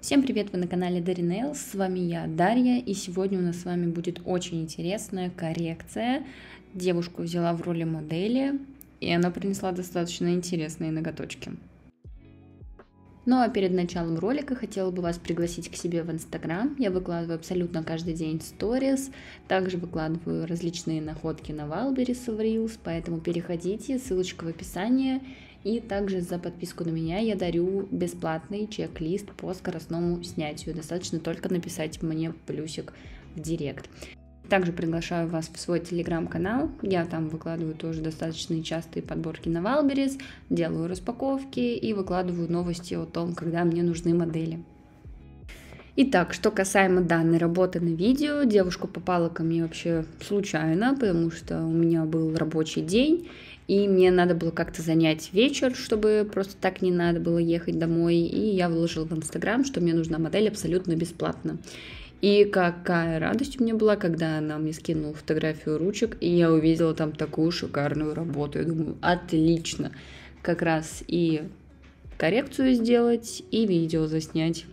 Всем привет, вы на канале Дарья Нейл, с вами я, Дарья, и сегодня у нас с вами будет очень интересная коррекция. Девушку взяла в роли модели, и она принесла достаточно интересные ноготочки. Ну а перед началом ролика хотела бы вас пригласить к себе в Инстаграм. Я выкладываю абсолютно каждый день сторис, также выкладываю различные находки на Валберис в Reels, поэтому переходите, ссылочка в описании. И также за подписку на меня я дарю бесплатный чек-лист по скоростному снятию. Достаточно только написать мне плюсик в директ. Также приглашаю вас в свой телеграм-канал. Я там выкладываю тоже достаточно частые подборки на Валберес, делаю распаковки и выкладываю новости о том, когда мне нужны модели. Итак, что касаемо данной работы на видео, девушка попала ко мне вообще случайно, потому что у меня был рабочий день, и мне надо было как-то занять вечер, чтобы просто так не надо было ехать домой, и я выложила в Инстаграм, что мне нужна модель абсолютно бесплатно. И какая радость у меня была, когда она мне скинула фотографию ручек, и я увидела там такую шикарную работу. Я думаю, отлично, как раз и коррекцию сделать, и видео заснять.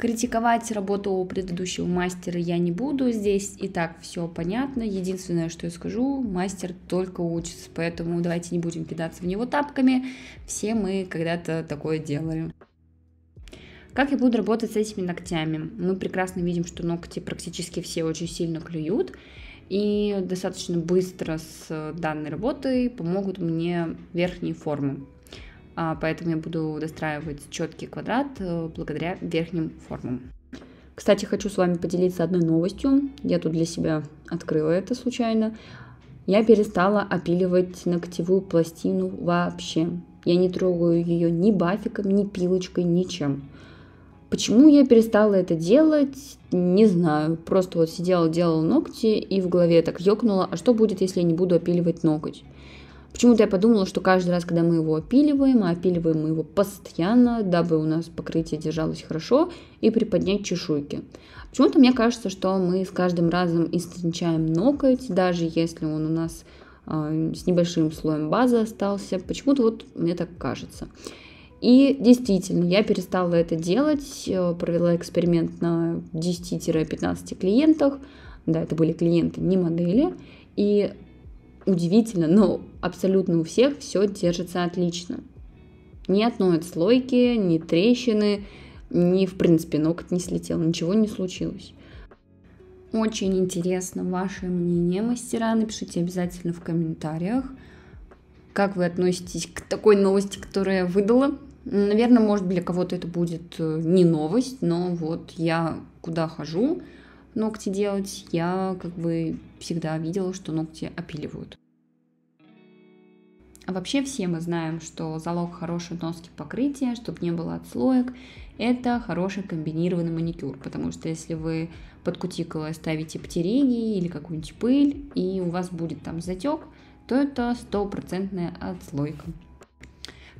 Критиковать работу предыдущего мастера я не буду, здесь и так все понятно. Единственное, что я скажу, мастер только учится, поэтому давайте не будем кидаться в него тапками. Все мы когда-то такое делали. Как я буду работать с этими ногтями? Мы прекрасно видим, что ногти практически все очень сильно клюют, и достаточно быстро с э, данной работой помогут мне верхние формы. А, поэтому я буду достраивать четкий квадрат э, благодаря верхним формам. Кстати, хочу с вами поделиться одной новостью. Я тут для себя открыла это случайно. Я перестала опиливать ногтевую пластину вообще. Я не трогаю ее ни бафиком, ни пилочкой, ничем. Почему я перестала это делать, не знаю. Просто вот сидела, делала ногти и в голове так ёкнула, а что будет, если я не буду опиливать ноготь? Почему-то я подумала, что каждый раз, когда мы его опиливаем, а опиливаем мы его постоянно, дабы у нас покрытие держалось хорошо, и приподнять чешуйки. Почему-то мне кажется, что мы с каждым разом истончаем ноготь, даже если он у нас э, с небольшим слоем базы остался. Почему-то вот мне так кажется. И действительно, я перестала это делать, э, провела эксперимент на 10-15 клиентах. Да, это были клиенты, не модели. И удивительно, но абсолютно у всех все держится отлично. Ни одной отслойки, ни трещины, ни, в принципе, ноготь не слетел, ничего не случилось. Очень интересно ваше мнение, мастера. Напишите обязательно в комментариях, как вы относитесь к такой новости, которую я выдала. Наверное, может, для кого-то это будет э, не новость, но вот я куда хожу, ногти делать, я как бы всегда видела, что ногти опиливают. А вообще все мы знаем, что залог хорошей носки покрытия, чтобы не было отслоек, это хороший комбинированный маникюр, потому что если вы под кутикулой ставите птеригии или какую-нибудь пыль, и у вас будет там затек, то это стопроцентная отслойка.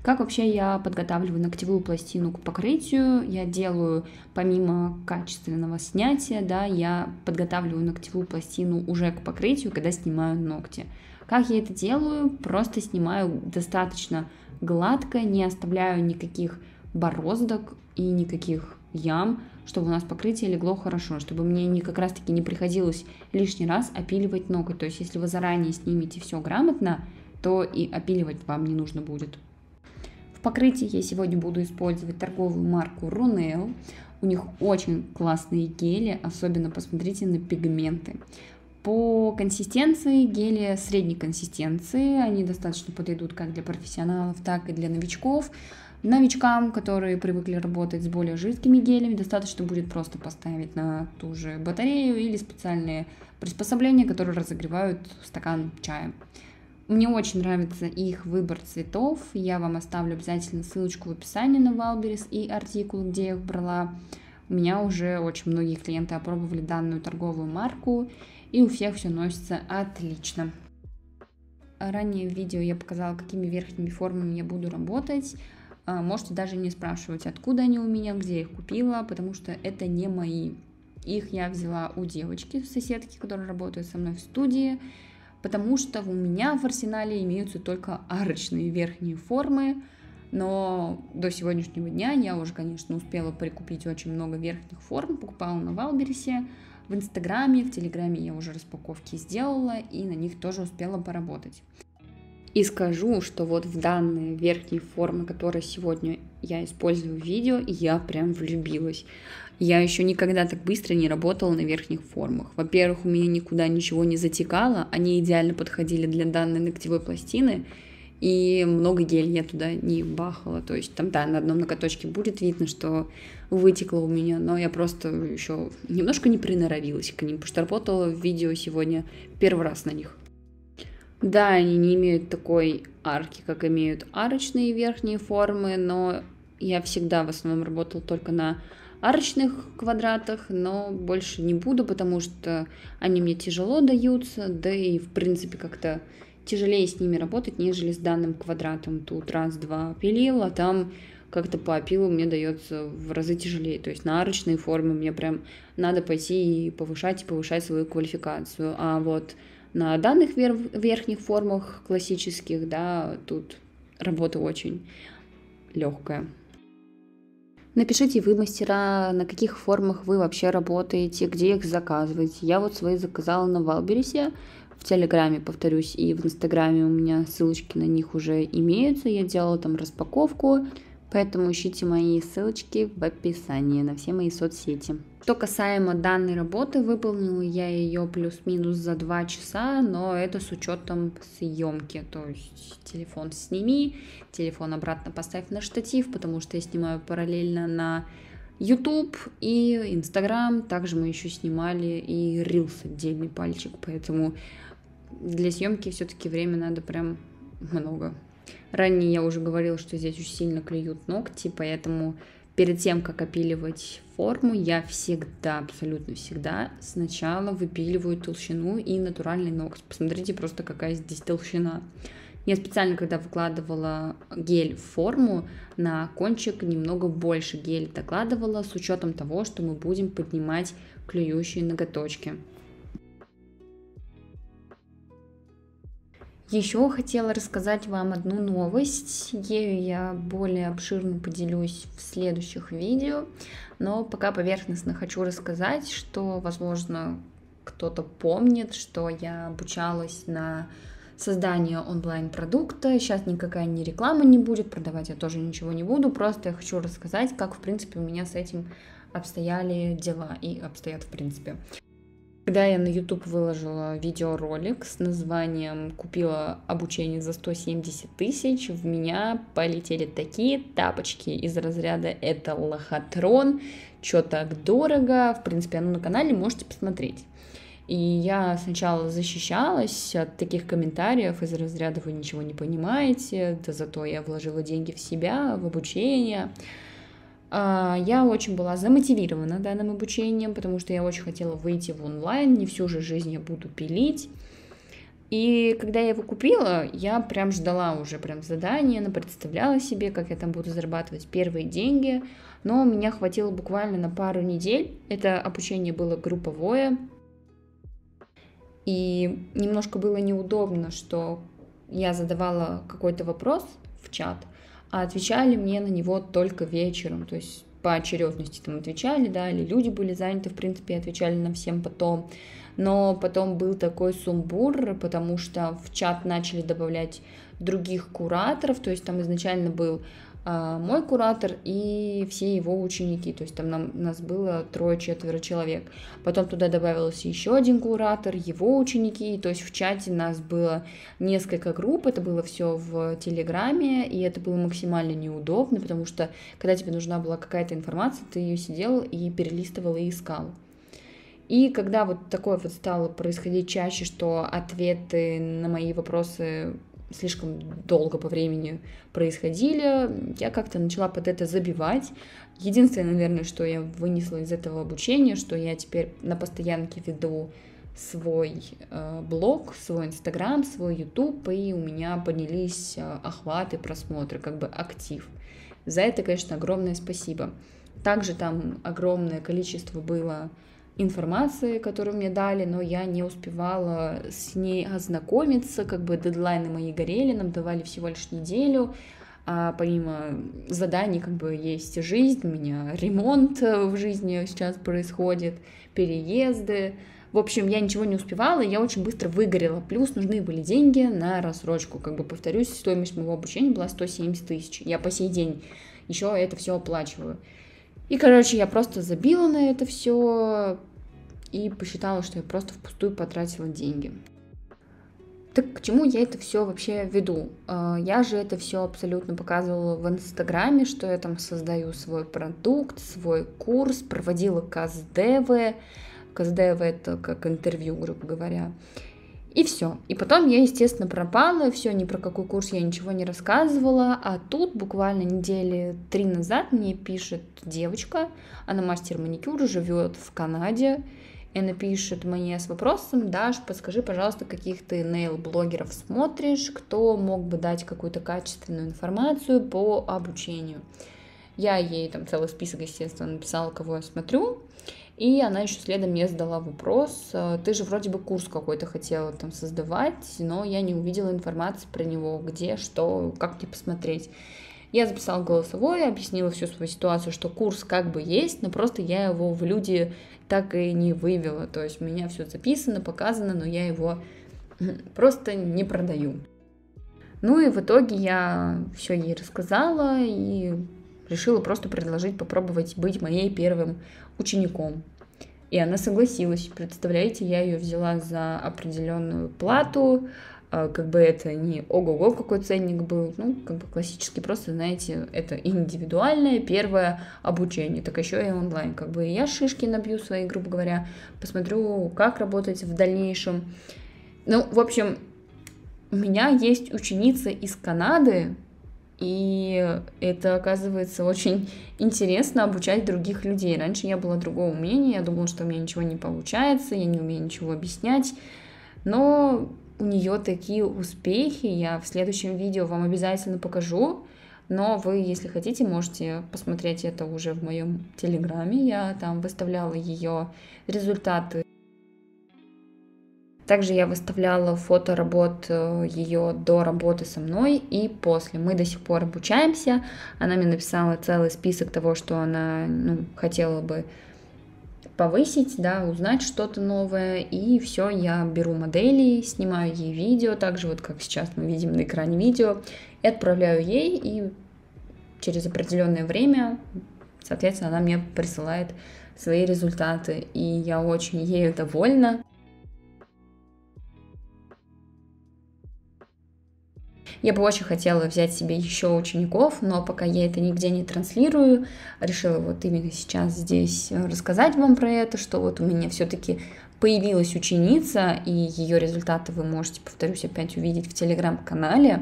Как вообще я подготавливаю ногтевую пластину к покрытию? Я делаю, помимо качественного снятия, да, я подготавливаю ногтевую пластину уже к покрытию, когда снимаю ногти. Как я это делаю? Просто снимаю достаточно гладко, не оставляю никаких бороздок и никаких ям, чтобы у нас покрытие легло хорошо, чтобы мне не, как раз-таки не приходилось лишний раз опиливать ноготь. То есть, если вы заранее снимете все грамотно, то и опиливать вам не нужно будет. В покрытии я сегодня буду использовать торговую марку Runel. У них очень классные гели, особенно посмотрите на пигменты. По консистенции гели средней консистенции, они достаточно подойдут как для профессионалов, так и для новичков. Новичкам, которые привыкли работать с более жидкими гелями, достаточно будет просто поставить на ту же батарею или специальные приспособления, которые разогревают стакан чая. Мне очень нравится их выбор цветов. Я вам оставлю обязательно ссылочку в описании на Валберис и артикул, где я их брала. У меня уже очень многие клиенты опробовали данную торговую марку, и у всех все носится отлично. Ранее в видео я показала, какими верхними формами я буду работать. А, можете даже не спрашивать, откуда они у меня, где я их купила, потому что это не мои. Их я взяла у девочки, соседки, которая работает со мной в студии потому что у меня в арсенале имеются только арочные верхние формы, но до сегодняшнего дня я уже, конечно, успела прикупить очень много верхних форм, покупала на Валбересе, в Инстаграме, в Телеграме я уже распаковки сделала и на них тоже успела поработать. И скажу, что вот в данные верхние формы, которые сегодня я использую в видео, я прям влюбилась. Я еще никогда так быстро не работала на верхних формах. Во-первых, у меня никуда ничего не затекало, они идеально подходили для данной ногтевой пластины, и много гель я туда не бахала. То есть там, да, на одном ноготочке будет видно, что вытекло у меня, но я просто еще немножко не приноровилась к ним, потому что работала в видео сегодня первый раз на них. Да, они не имеют такой арки, как имеют арочные верхние формы, но я всегда в основном работала только на арочных квадратах, но больше не буду, потому что они мне тяжело даются, да и в принципе как-то тяжелее с ними работать, нежели с данным квадратом. Тут раз-два пилил, а там как-то по опилу мне дается в разы тяжелее. То есть на арочные формы мне прям надо пойти и повышать, и повышать свою квалификацию. А вот на данных верхних формах классических, да, тут работа очень легкая. Напишите вы, мастера, на каких формах вы вообще работаете, где их заказывать. Я вот свои заказала на Валбересе, в Телеграме, повторюсь, и в Инстаграме у меня ссылочки на них уже имеются. Я делала там распаковку, Поэтому ищите мои ссылочки в описании на все мои соцсети. Что касаемо данной работы, выполнила я ее плюс-минус за 2 часа, но это с учетом съемки. То есть телефон сними, телефон обратно поставь на штатив, потому что я снимаю параллельно на YouTube и Instagram. Также мы еще снимали и Reels отдельный пальчик, поэтому для съемки все-таки время надо прям много. Ранее я уже говорила, что здесь очень сильно клюют ногти, поэтому перед тем, как опиливать форму, я всегда, абсолютно всегда сначала выпиливаю толщину и натуральный ноготь. Посмотрите просто, какая здесь толщина. Я специально, когда выкладывала гель в форму, на кончик немного больше гель докладывала, с учетом того, что мы будем поднимать клюющие ноготочки. Еще хотела рассказать вам одну новость. Ею я более обширно поделюсь в следующих видео, но пока поверхностно хочу рассказать, что, возможно, кто-то помнит, что я обучалась на создание онлайн-продукта. Сейчас никакая не ни реклама не будет, продавать я тоже ничего не буду. Просто я хочу рассказать, как, в принципе, у меня с этим обстояли дела и обстоят, в принципе. Когда я на YouTube выложила видеоролик с названием «Купила обучение за 170 тысяч», в меня полетели такие тапочки из разряда «Это лохотрон», «Чё так дорого?». В принципе, оно на канале, можете посмотреть. И я сначала защищалась от таких комментариев из разряда «Вы ничего не понимаете», да зато я вложила деньги в себя, в обучение, а, я очень была замотивирована данным обучением, потому что я очень хотела выйти в онлайн, не всю же жизнь я буду пилить. И когда я его купила, я прям ждала уже прям задание, она представляла себе, как я там буду зарабатывать первые деньги, но меня хватило буквально на пару недель. Это обучение было групповое, и немножко было неудобно, что я задавала какой-то вопрос в чат, а отвечали мне на него только вечером, то есть по очередности там отвечали, да, или люди были заняты, в принципе, отвечали на всем потом. Но потом был такой сумбур, потому что в чат начали добавлять других кураторов, то есть там изначально был а, мой куратор и все его ученики. То есть там нам, нас было трое-четверо человек. Потом туда добавился еще один куратор, его ученики. То есть в чате нас было несколько групп. Это было все в Телеграме, и это было максимально неудобно, потому что когда тебе нужна была какая-то информация, ты ее сидел и перелистывал и искал. И когда вот такое вот стало происходить чаще, что ответы на мои вопросы слишком долго по времени происходили, я как-то начала под это забивать. Единственное, наверное, что я вынесла из этого обучения, что я теперь на постоянке веду свой э, блог, свой инстаграм, свой ютуб, и у меня поднялись э, охваты, просмотры, как бы актив. За это, конечно, огромное спасибо. Также там огромное количество было информации, которую мне дали, но я не успевала с ней ознакомиться, как бы дедлайны мои горели, нам давали всего лишь неделю, а помимо заданий как бы есть жизнь, у меня ремонт э, в жизни сейчас происходит, переезды, в общем, я ничего не успевала, я очень быстро выгорела. Плюс нужны были деньги на рассрочку. Как бы повторюсь, стоимость моего обучения была 170 тысяч. Я по сей день еще это все оплачиваю. И, короче, я просто забила на это все и посчитала, что я просто впустую потратила деньги. Так к чему я это все вообще веду? А, я же это все абсолютно показывала в Инстаграме, что я там создаю свой продукт, свой курс, проводила КСДВ. КСДВ это как интервью, грубо говоря. И все. И потом я, естественно, пропала, и все, ни про какой курс я ничего не рассказывала. А тут буквально недели три назад мне пишет девочка, она мастер маникюра, живет в Канаде, и она пишет мне с вопросом, Даш, подскажи, пожалуйста, каких ты нейл-блогеров смотришь, кто мог бы дать какую-то качественную информацию по обучению. Я ей там целый список, естественно, написала, кого я смотрю. И она еще следом мне задала вопрос, э, ты же вроде бы курс какой-то хотела там создавать, но я не увидела информации про него, где, что, как мне посмотреть. Я записала голосовое, объяснила всю свою ситуацию, что курс как бы есть, но просто я его в люди так и не вывела. То есть у меня все записано, показано, но я его просто не продаю. Ну и в итоге я все ей рассказала, и решила просто предложить попробовать быть моей первым учеником. И она согласилась. Представляете, я ее взяла за определенную плату, а, как бы это не ого-го какой ценник был, ну, как бы классический, просто, знаете, это индивидуальное первое обучение, так еще и онлайн, как бы я шишки набью свои, грубо говоря, посмотрю, как работать в дальнейшем. Ну, в общем, у меня есть ученица из Канады, и это, оказывается, очень интересно обучать других людей. Раньше я была другого мнения, я думала, что у меня ничего не получается, я не умею ничего объяснять. Но у нее такие успехи, я в следующем видео вам обязательно покажу. Но вы, если хотите, можете посмотреть это уже в моем телеграме. Я там выставляла ее результаты также я выставляла фото работ э, ее до работы со мной и после. Мы до сих пор обучаемся. Она мне написала целый список того, что она ну, хотела бы повысить, да, узнать что-то новое, и все, я беру модели, снимаю ей видео, так же вот как сейчас мы видим на экране видео, и отправляю ей, и через определенное время, соответственно, она мне присылает свои результаты, и я очень ею довольна. Я бы очень хотела взять себе еще учеников, но пока я это нигде не транслирую, решила вот именно сейчас здесь э, рассказать вам про это, что вот у меня все-таки появилась ученица, и ее результаты вы можете, повторюсь, опять увидеть в телеграм-канале.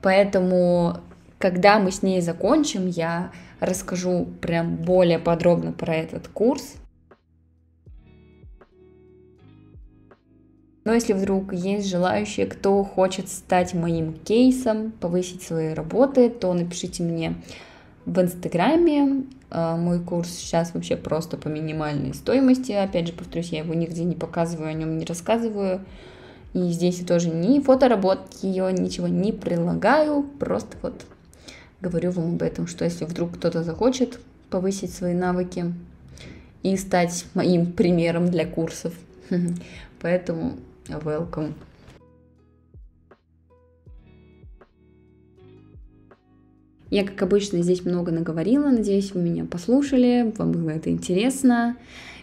Поэтому, когда мы с ней закончим, я расскажу прям более подробно про этот курс, Но если вдруг есть желающие, кто хочет стать моим кейсом, повысить свои работы, то напишите мне в Инстаграме. Э, мой курс сейчас вообще просто по минимальной стоимости. Опять же, повторюсь, я его нигде не показываю, о нем не рассказываю. И здесь я тоже ни фотоработки, ее, ничего не прилагаю. Просто вот говорю вам об этом, что если вдруг кто-то захочет повысить свои навыки и стать моим примером для курсов. Поэтому welcome. Я, как обычно, здесь много наговорила. Надеюсь, вы меня послушали, вам было это интересно.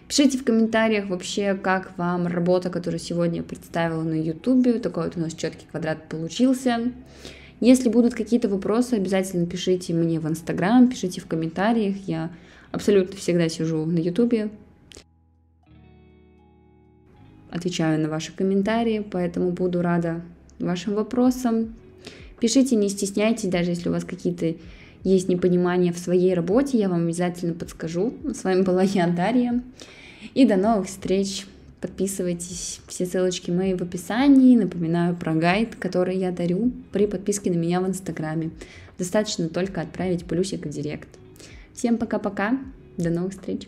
Пишите в комментариях вообще, как вам работа, которую сегодня я представила на YouTube. Такой вот у нас четкий квадрат получился. Если будут какие-то вопросы, обязательно пишите мне в Инстаграм, пишите в комментариях. Я абсолютно всегда сижу на Ютубе, отвечаю на ваши комментарии, поэтому буду рада вашим вопросам. Пишите, не стесняйтесь, даже если у вас какие-то есть непонимания в своей работе, я вам обязательно подскажу. С вами была я, Дарья. И до новых встреч. Подписывайтесь, все ссылочки мои в описании. Напоминаю про гайд, который я дарю при подписке на меня в Инстаграме. Достаточно только отправить плюсик в директ. Всем пока-пока, до новых встреч!